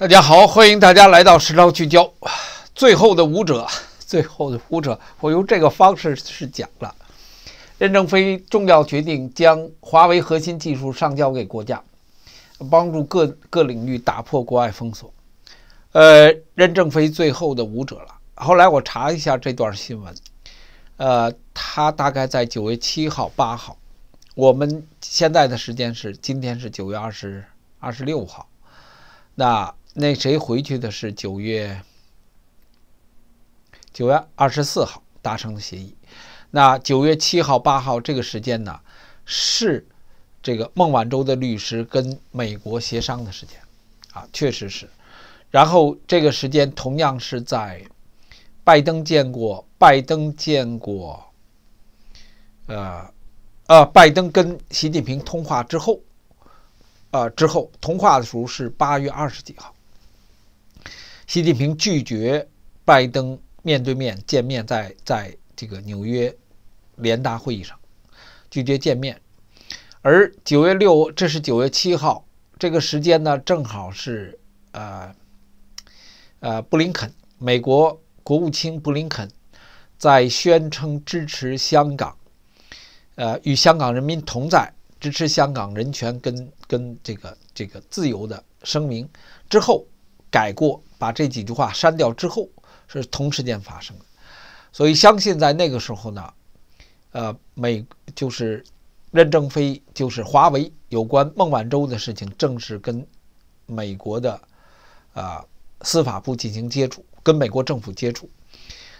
大家好，欢迎大家来到《时长聚焦》。最后的舞者，最后的舞者，我用这个方式是讲了。任正非重要决定将华为核心技术上交给国家，帮助各各领域打破国外封锁。呃，任正非最后的舞者了。后来我查一下这段新闻，呃，他大概在九月七号、八号。我们现在的时间是今天是九月二十二十六号，那。那谁回去的是九月九月二十四号达成的协议。那九月七号、八号这个时间呢，是这个孟晚舟的律师跟美国协商的时间啊，确实是。然后这个时间同样是在拜登见过拜登见过，呃呃，拜登跟习近平通话之后，啊之后通话的时候是八月二十几号。习近平拒绝拜登面对面见面，在在这个纽约联大会议上拒绝见面。而九月六，这是九月七号，这个时间呢，正好是呃呃，布林肯，美国国务卿布林肯在宣称支持香港，呃，与香港人民同在，支持香港人权跟跟这个这个自由的声明之后改过。把这几句话删掉之后，是同时间发生的，所以相信在那个时候呢，呃，美就是任正非就是华为有关孟晚舟的事情，正是跟美国的啊司法部进行接触，跟美国政府接触。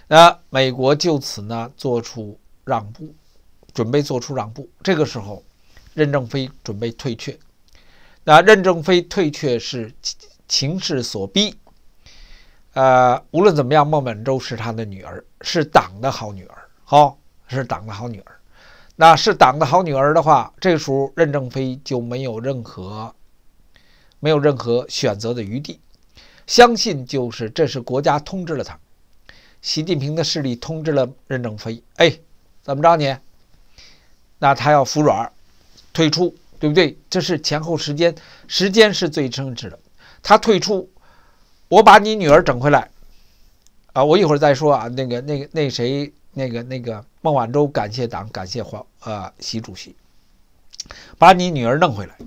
那美国就此呢做出让步，准备做出让步。这个时候，任正非准备退却。那任正非退却是情势所逼。呃，无论怎么样，孟晚舟是他的女儿，是党的好女儿，好是党的好女儿。那是党的好女儿的话，这时候任正非就没有任何没有任何选择的余地。相信就是这是国家通知了他，习近平的势力通知了任正非。哎，怎么着你？那他要服软，退出，对不对？这是前后时间，时间是最称职的。他退出。我把你女儿整回来，啊，我一会儿再说啊。那个、那个、那谁、那个、那个孟晚舟，感谢党，感谢华，呃，习主席，把你女儿弄回来，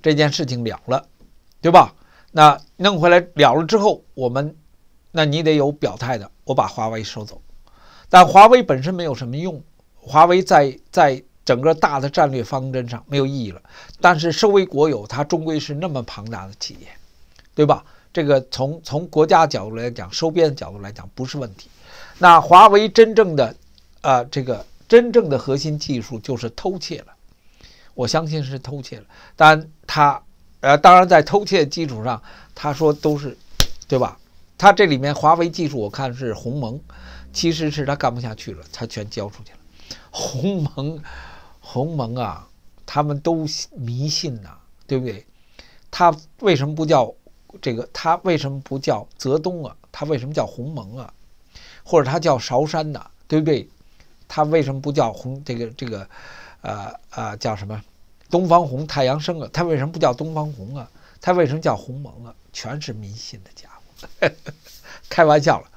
这件事情了了，对吧？那弄回来了了之后，我们，那你得有表态的。我把华为收走，但华为本身没有什么用，华为在在整个大的战略方针上没有意义了。但是收为国有，它终归是那么庞大的企业，对吧？这个从从国家角度来讲，收编的角度来讲不是问题。那华为真正的，呃，这个真正的核心技术就是偷窃了。我相信是偷窃了，但他，呃，当然在偷窃基础上，他说都是，对吧？他这里面华为技术我看是鸿蒙，其实是他干不下去了，他全交出去了。鸿蒙，鸿蒙啊，他们都迷信呐，对不对？他为什么不叫？这个他为什么不叫泽东啊？他为什么叫鸿蒙啊？或者他叫韶山呢？对不对？他为什么不叫红这个这个，呃呃叫什么？东方红太阳升啊？他为什么不叫东方红啊？他为什么叫鸿蒙啊？全是迷信的家伙，开玩笑了。